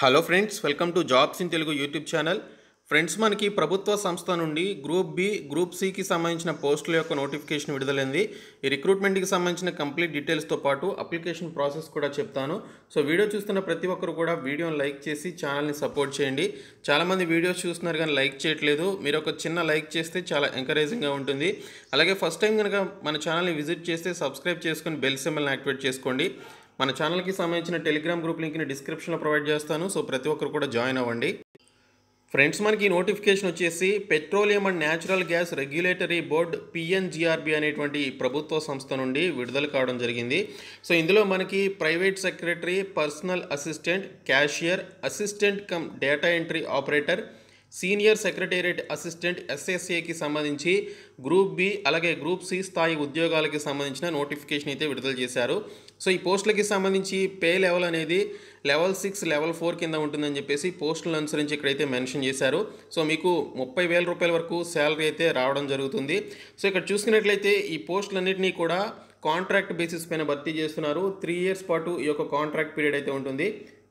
hello friends welcome to jobs in Telugu YouTube channel friends మనకి ప్రభుత్వ సంస్థ నుండి గ్రూప్ బి గ్రూప్ సికి సంబంధించిన పోస్టుల యొక్క నోటిఫికేషన్ విడుదలైంది ఈ రిక్రూట్మెంట్కి సంబంధించిన కంప్లీట్ డీటెయిల్స్తో పాటు అప్లికేషన్ ప్రాసెస్ కూడా చెప్తాను సో వీడియో చూస్తున్న ప్రతి ఒక్కరు కూడా వీడియోని లైక్ చేసి ఛానల్ని సపోర్ట్ చేయండి చాలామంది వీడియోస్ చూస్తున్నారు కానీ లైక్ చేయట్లేదు మీరు ఒక చిన్న లైక్ చేస్తే చాలా ఎంకరేజింగ్గా ఉంటుంది అలాగే ఫస్ట్ టైం కనుక మన ఛానల్ని విజిట్ చేస్తే సబ్స్క్రైబ్ చేసుకొని బెల్ సిమ్మల్ని యాక్టివేట్ చేసుకోండి మన ఛానల్కి సంబంధించిన టెలిగ్రామ్ గ్రూప్ లింక్ని డిస్క్రిప్షన్లో ప్రొవైడ్ చేస్తాను సో ప్రతి ఒక్కరు కూడా జాయిన్ అవ్వండి ఫ్రెండ్స్ మనకి నోటిఫికేషన్ వచ్చేసి petroleum and natural gas regulatory board PNGRB అనేటువంటి ప్రభుత్వ సంస్థ నుండి విడుదల కావడం జరిగింది సో ఇందులో మనకి private secretary personal assistant cashier assistant cum data entry operator senior secretariat assistant ఎస్ఎస్ఏకి సంబంధించి గ్రూప్ బి అలాగే గ్రూప్ సి స్థాయి ఉద్యోగాలకి సంబంధించిన నోటిఫికేషన్ అయితే విడుదల చేశారు సో ఈ పోస్టులకి సంబంధించి పే లెవెల్ అనేది లెవెల్ సిక్స్ లెవెల్ ఫోర్ కింద ఉంటుందని చెప్పేసి పోస్టులను అనుసరించి ఇక్కడైతే మెన్షన్ చేశారు సో మీకు ముప్పై వేల రూపాయల వరకు శాలరీ అయితే రావడం జరుగుతుంది సో ఇక్కడ చూసుకున్నట్లయితే ఈ పోస్టులన్నింటినీ కూడా కాంట్రాక్ట్ బేసిస్ పైన భర్తీ చేస్తున్నారు త్రీ ఇయర్స్ పాటు ఈ యొక్క కాంట్రాక్ట్ పీరియడ్ అయితే ఉంటుంది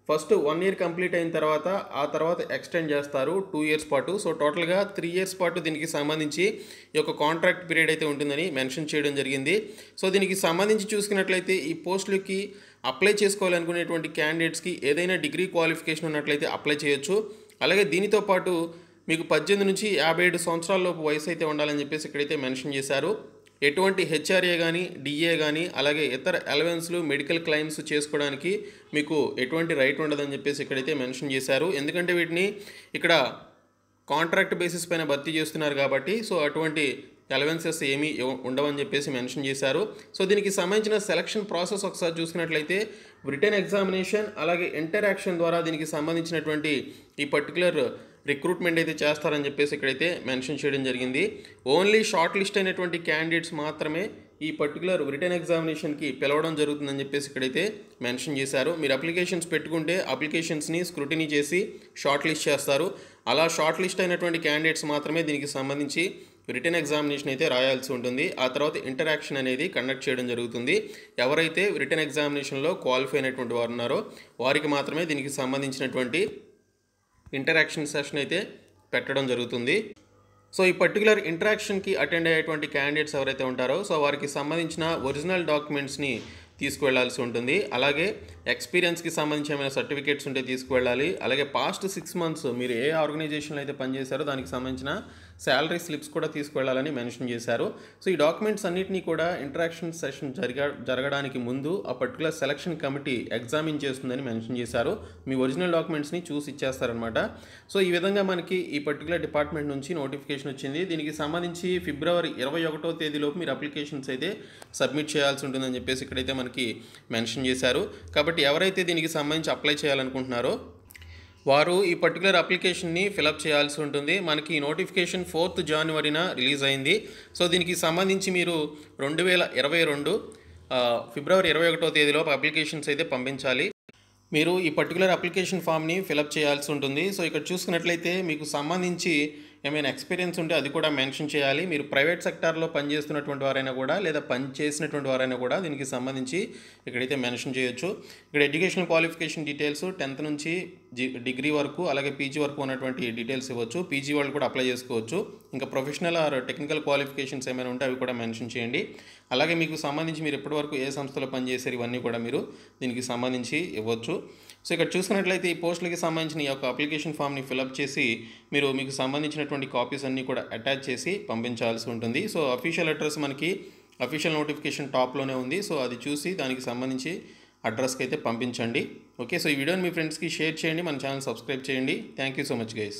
ఫస్ట్ వన్ ఇయర్ కంప్లీట్ అయిన తర్వాత ఆ తర్వాత ఎక్స్టెండ్ చేస్తారు టూ ఇయర్స్ పాటు సో టోటల్గా త్రీ ఇయర్స్ పాటు దీనికి సంబంధించి ఈ యొక్క కాంట్రాక్ట్ పీరియడ్ అయితే ఉంటుందని మెన్షన్ చేయడం జరిగింది సో దీనికి సంబంధించి చూసుకున్నట్లయితే ఈ పోస్టులకి అప్లై చేసుకోవాలనుకునేటువంటి క్యాండిడేట్స్కి ఏదైనా డిగ్రీ క్వాలిఫికేషన్ ఉన్నట్లయితే అప్లై చేయొచ్చు అలాగే దీనితో పాటు మీకు పద్దెనిమిది నుంచి యాభై ఏడు సంవత్సరాల లోపు వయసు అయితే ఉండాలని చెప్పేసి ఇక్కడైతే మెన్షన్ చేశారు ఎటువంటి హెచ్ఆర్ఏ కానీ డిఏ కానీ అలాగే ఇతర అలవెన్స్లు మెడికల్ క్లైమ్స్ చేసుకోవడానికి మీకు ఎటువంటి రైట్ ఉండదని చెప్పేసి ఇక్కడైతే మెన్షన్ చేశారు ఎందుకంటే వీటిని ఇక్కడ కాంట్రాక్ట్ బేసిస్ పైన భర్తీ చేస్తున్నారు కాబట్టి సో అటువంటి అలవెన్సెస్ ఏమీ ఉండవని చెప్పేసి మెన్షన్ చేశారు సో దీనికి సంబంధించిన సెలక్షన్ ప్రాసెస్ ఒకసారి చూసుకున్నట్లయితే రిటర్న్ ఎగ్జామినేషన్ అలాగే ఇంటరాక్షన్ ద్వారా దీనికి సంబంధించినటువంటి ఈ పర్టికులర్ రిక్రూట్మెంట్ అయితే చేస్తారని చెప్పేసి ఇక్కడైతే మెన్షన్ చేయడం జరిగింది ఓన్లీ షార్ట్ లిస్ట్ అయినటువంటి క్యాండిడేట్స్ మాత్రమే ఈ పర్టికులర్ రిటర్న్ ఎగ్జామినేషన్కి పిలవడం జరుగుతుందని చెప్పేసి ఇక్కడైతే మెన్షన్ చేశారు మీరు అప్లికేషన్స్ పెట్టుకుంటే అప్లికేషన్స్ని స్క్రూటినీ చేసి షార్ట్ లిస్ట్ చేస్తారు అలా షార్ట్ లిస్ట్ అయినటువంటి క్యాండిడేట్స్ మాత్రమే దీనికి సంబంధించి రిటర్న్ ఎగ్జామినేషన్ అయితే రాయాల్సి ఉంటుంది ఆ తర్వాత ఇంటరాక్షన్ అనేది కండక్ట్ చేయడం జరుగుతుంది ఎవరైతే రిటర్న్ ఎగ్జామినేషన్లో క్వాలిఫై అయినటువంటి వారు ఉన్నారో వారికి మాత్రమే దీనికి సంబంధించినటువంటి ఇంటరాక్షన్ సెషన్ అయితే పెట్టడం జరుగుతుంది సో ఈ పర్టికులర్ ఇంటరాక్షన్కి అటెండ్ అయ్యేటువంటి క్యాండిడేట్స్ ఎవరైతే ఉంటారో సో వారికి సంబంధించిన ఒరిజినల్ డాక్యుమెంట్స్ని తీసుకువెళ్లాల్సి ఉంటుంది అలాగే ఎక్స్పీరియన్స్కి సంబంధించిన సర్టిఫికేట్స్ ఉంటే తీసుకువెళ్ళాలి అలాగే పాస్ట్ సిక్స్ మంత్స్ మీరు ఏ ఆర్గనైజేషన్లో అయితే పనిచేశారో దానికి సంబంధించిన శాలరీ స్లిప్స్ కూడా తీసుకువెళ్ళాలని మెన్షన్ చేశారు సో ఈ డాక్యుమెంట్స్ అన్నింటినీ కూడా ఇంటరాక్షన్ సెషన్ జరిగా జరగడానికి ముందు ఆ పర్టికులర్ సెలక్షన్ కమిటీ ఎగ్జామిన్ చేస్తుందని మెన్షన్ చేశారు మీ ఒరిజినల్ డాక్యుమెంట్స్ని చూసి ఇచ్చేస్తారనమాట సో ఈ విధంగా మనకి ఈ పర్టికులర్ డిపార్ట్మెంట్ నుంచి నోటిఫికేషన్ వచ్చింది దీనికి సంబంధించి ఫిబ్రవరి ఇరవై ఒకటో తేదీలోపు మీరు అప్లికేషన్స్ అయితే సబ్మిట్ చేయాల్సి ఉంటుందని చెప్పేసి ఇక్కడైతే మనకి మనకి మెన్షన్ చేశారు కాబట్టి ఎవరైతే దీనికి సంబంధించి అప్లై చేయాలనుకుంటున్నారో వారు ఈ పర్టికులర్ అప్లికేషన్ని ఫిలప్ చేయాల్సి ఉంటుంది మనకి నోటిఫికేషన్ ఫోర్త్ జనవరిన రిలీజ్ అయింది సో దీనికి సంబంధించి మీరు రెండు వేల ఇరవై రెండు ఫిబ్రవరి ఇరవై ఒకటో తేదీలోపు అప్లికేషన్స్ అయితే పంపించాలి మీరు ఈ పర్టికులర్ అప్లికేషన్ ఫామ్ని ఫిలప్ చేయాల్సి ఉంటుంది సో ఇక్కడ చూసుకున్నట్లయితే మీకు సంబంధించి ఏమైనా ఎక్స్పీరియన్స్ ఉంటే అది కూడా మెన్షన్ చేయాలి మీరు ప్రైవేట్ సెక్టార్లో పనిచేస్తున్నటువంటి వారైనా కూడా లేదా పనిచేసినటువంటి వారైనా కూడా దీనికి సంబంధించి ఇక్కడైతే మెన్షన్ చేయొచ్చు ఇక్కడ ఎడ్యుకేషన్ క్వాలిఫికేషన్ డీటెయిల్స్ టెన్త్ నుంచి డిగ్రీ వరకు అలాగే పీజీ వరకు ఉన్నటువంటి డీటెయిల్స్ ఇవ్వచ్చు పీజీ వాళ్ళు కూడా అప్లై చేసుకోవచ్చు ఇంకా ప్రొఫెషనల్ ఆర్ టెక్నికల్ క్వాలిఫికేషన్స్ ఏమైనా ఉంటే అవి కూడా మెన్షన్ చేయండి అలాగే మీకు సంబంధించి మీరు ఇప్పటివరకు ఏ సంస్థలో పనిచేశారు ఇవన్నీ కూడా మీరు దీనికి సంబంధించి ఇవ్వచ్చు సో ఇక్కడ చూసుకున్నట్లయితే ఈ పోస్టులకి సంబంధించిన ఈ యొక్క అప్లికేషన్ ఫామ్ని ఫిలప్ చేసి మీరు మీకు సంబంధించినటువంటి కాపీస్ అన్నీ కూడా అటాచ్ చేసి పంపించాల్సి ఉంటుంది సో అఫీషియల్ అడ్రస్ మనకి అఫీషియల్ నోటిఫికేషన్ టాప్లోనే ఉంది సో అది చూసి దానికి సంబంధించి అడ్రస్కి అయితే పంపించండి ఓకే సో ఈ వీడియోని మీ ఫ్రెండ్స్కి షేర్ చేయండి మన ఛానల్ సబ్స్క్రైబ్ చేయండి thank you so much guys